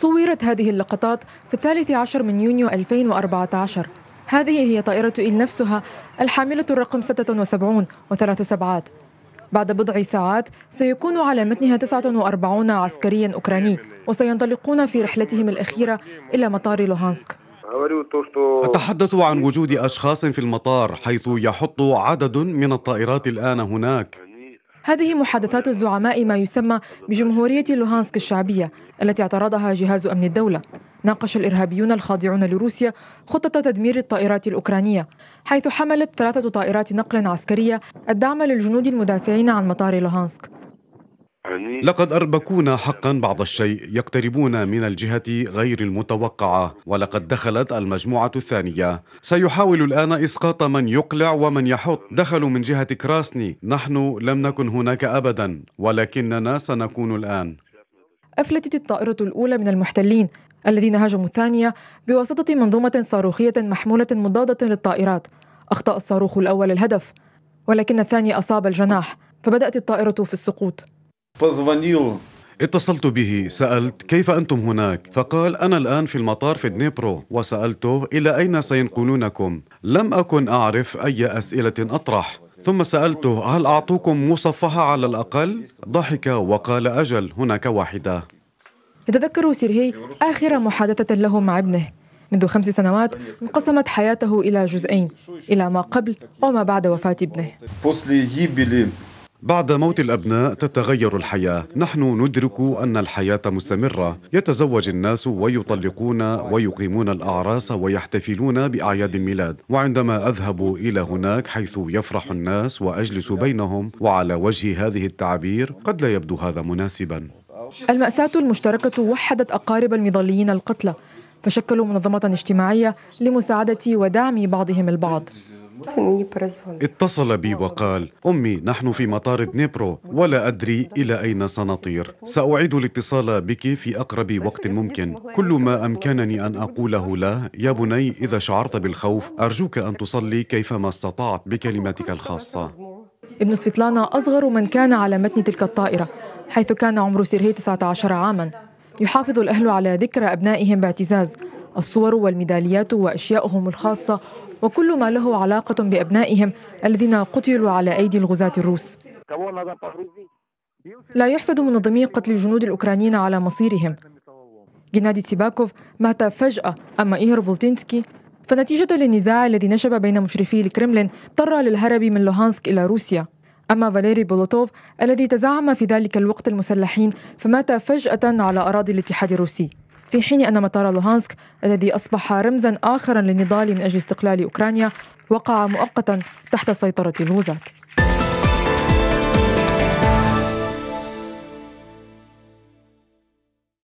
صورت هذه اللقطات في الثالث عشر من يونيو 2014 هذه هي طائرة إيل نفسها الحاملة الرقم 76 وثلاث سبعات بعد بضع ساعات سيكون على متنها 49 عسكريا أوكراني وسينطلقون في رحلتهم الأخيرة إلى مطار لوهانسك أتحدث عن وجود أشخاص في المطار حيث يحط عدد من الطائرات الآن هناك هذه محادثات الزعماء ما يسمى بجمهورية لوهانسك الشعبية التي اعترضها جهاز أمن الدولة ناقش الإرهابيون الخاضعون لروسيا خطة تدمير الطائرات الأوكرانية حيث حملت ثلاثة طائرات نقل عسكرية الدعم للجنود المدافعين عن مطار لوهانسك لقد أربكونا حقا بعض الشيء يقتربون من الجهة غير المتوقعة ولقد دخلت المجموعة الثانية سيحاول الآن إسقاط من يقلع ومن يحط دخلوا من جهة كراسني نحن لم نكن هناك أبدا ولكننا سنكون الآن أفلتت الطائرة الأولى من المحتلين الذين هاجموا الثانية بواسطة منظومة صاروخية محمولة مضادة للطائرات أخطأ الصاروخ الأول الهدف ولكن الثاني أصاب الجناح فبدأت الطائرة في السقوط اتصلت به سألت كيف أنتم هناك؟ فقال أنا الآن في المطار في دنيبرو وسألته إلى أين سينقلونكم؟ لم أكن أعرف أي أسئلة أطرح ثم سألته هل أعطوكم مصفحة على الأقل؟ ضحك وقال أجل هناك واحدة يتذكر سيرهي آخر محادثة له مع ابنه منذ خمس سنوات انقسمت حياته إلى جزئين إلى ما قبل وما بعد وفاة ابنه بعد موت الابناء تتغير الحياه نحن ندرك ان الحياه مستمره يتزوج الناس ويطلقون ويقيمون الاعراس ويحتفلون باعياد الميلاد وعندما اذهب الى هناك حيث يفرح الناس واجلس بينهم وعلى وجه هذه التعبير قد لا يبدو هذا مناسبا الماساه المشتركه وحدت اقارب المظليين القتلى فشكلوا منظمه اجتماعيه لمساعده ودعم بعضهم البعض اتصل بي وقال أمي نحن في مطار دنيبرو ولا أدري إلى أين سنطير سأعيد الاتصال بك في أقرب وقت ممكن كل ما أمكنني أن أقوله له يا بني إذا شعرت بالخوف أرجوك أن تصلي كيفما استطعت بكلماتك الخاصة ابن سفيتلانا أصغر من كان على متن تلك الطائرة حيث كان عمر سيرهي 19 عاما يحافظ الأهل على ذكرى أبنائهم باعتزاز الصور والميداليات وأشياؤهم الخاصة وكل ما له علاقة بأبنائهم الذين قتلوا على أيدي الغزاة الروس لا يحسد منظمي قتل الجنود الأوكرانيين على مصيرهم جنادي سيباكوف مات فجأة أما إيهر بولتينسكي فنتيجة للنزاع الذي نشب بين مشرفي الكرملين اضطر للهرب من لوهانسك إلى روسيا أما فاليري بولوتوف الذي تزعم في ذلك الوقت المسلحين فمات فجأة على أراضي الاتحاد الروسي في حين أن مطار لوهانسك الذي أصبح رمزا آخرا للنضال من أجل استقلال أوكرانيا وقع مؤقتا تحت سيطرة الغزاة